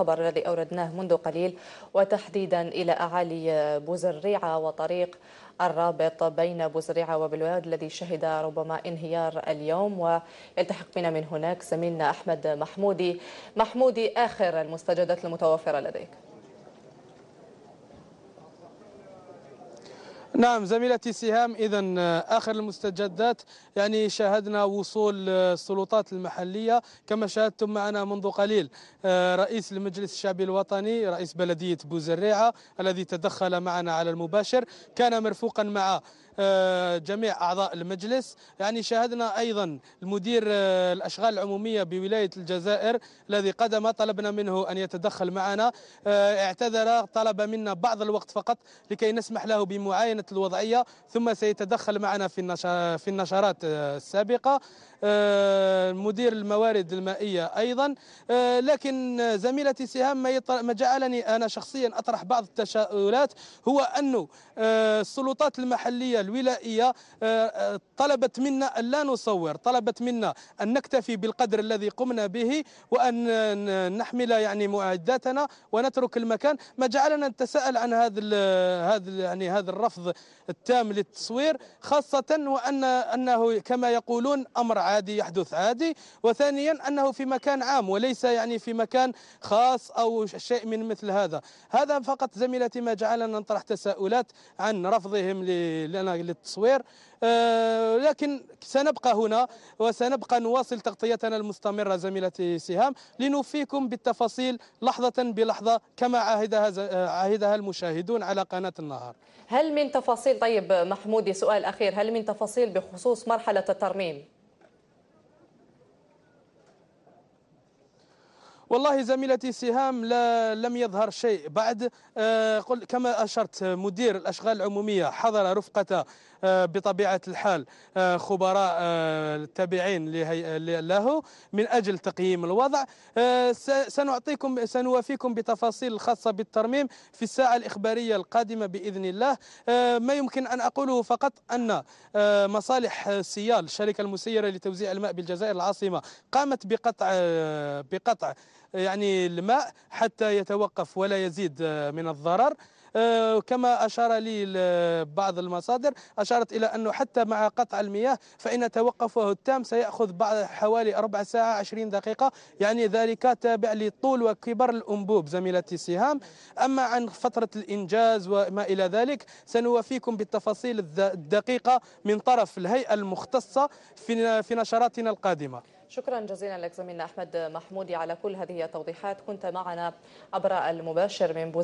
الخبر الذي أوردناه منذ قليل وتحديدا إلى أعالي بوزريعة وطريق الرابط بين بوزريعة وبلواد الذي شهد ربما انهيار اليوم ويلتحق بنا من هناك زميلنا أحمد محمودي محمودي آخر المستجدات المتوفرة لديك نعم زميلتي سهام اذا آه، اخر المستجدات يعني شاهدنا وصول آه، السلطات المحليه كما شاهدتم معنا منذ قليل آه، رئيس المجلس الشعبي الوطني رئيس بلديه بوزريعه الذي تدخل معنا على المباشر كان مرفوقا مع آه، جميع اعضاء المجلس يعني شاهدنا ايضا المدير آه، الاشغال العموميه بولايه الجزائر الذي قدم طلبنا منه ان يتدخل معنا آه، اعتذر طلب منا بعض الوقت فقط لكي نسمح له بمعاينه الوضعيه ثم سيتدخل معنا في في النشرات السابقه مدير الموارد المائيه ايضا لكن زميلتي سهام ما جعلني انا شخصيا اطرح بعض التساؤلات هو انه السلطات المحليه الولائية آه، آه، طلبت منا أن لا نصور طلبت منا أن نكتفي بالقدر الذي قمنا به وأن نحمل يعني معداتنا ونترك المكان ما جعلنا نتساءل عن هذا هذا يعني هذا الرفض التام للتصوير خاصة وأن أنه كما يقولون أمر عادي يحدث عادي وثانيا أنه في مكان عام وليس يعني في مكان خاص أو شيء من مثل هذا هذا فقط زميلتي ما جعلنا نطرح تساؤلات عن رفضهم لنا للتصوير آه، لكن سنبقى هنا وسنبقى نواصل تغطيتنا المستمرة زميلتي سهام لنوفيكم بالتفاصيل لحظة بلحظة كما عهدها, آه، عهدها المشاهدون على قناة النهار هل من تفاصيل طيب محمودي سؤال أخير هل من تفاصيل بخصوص مرحلة الترميم؟ والله زميلتي سهام لا لم يظهر شيء بعد آه، قل كما أشرت مدير الأشغال العمومية حضر رفقة آه، بطبيعة الحال آه، خبراء التابعين له من أجل تقييم الوضع سنعطيكم سنوافيكم بتفاصيل الخاصة بالترميم في الساعة الإخبارية القادمة بإذن الله ما يمكن أن أقوله فقط أن مصالح سيال الشركة المسيرة لتوزيع الماء بالجزائر العاصمة قامت بقطع بقطع يعني الماء حتى يتوقف ولا يزيد آه، من الضرر آه، كما أشار لي بعض المصادر أشارت إلى أنه حتى مع قطع المياه فإن توقفه التام سيأخذ بعد حوالي ربع ساعة 20 دقيقة يعني ذلك تابع لطول وكبر الأنبوب زميلتي سهام أما عن فترة الإنجاز وما إلى ذلك سنوافيكم بالتفاصيل الدقيقة من طرف الهيئة المختصة في نشراتنا القادمة شكرا جزيلا لك زميلنا أحمد محمودي على كل هذه التوضيحات كنت معنا عبر المباشر من بوزيد.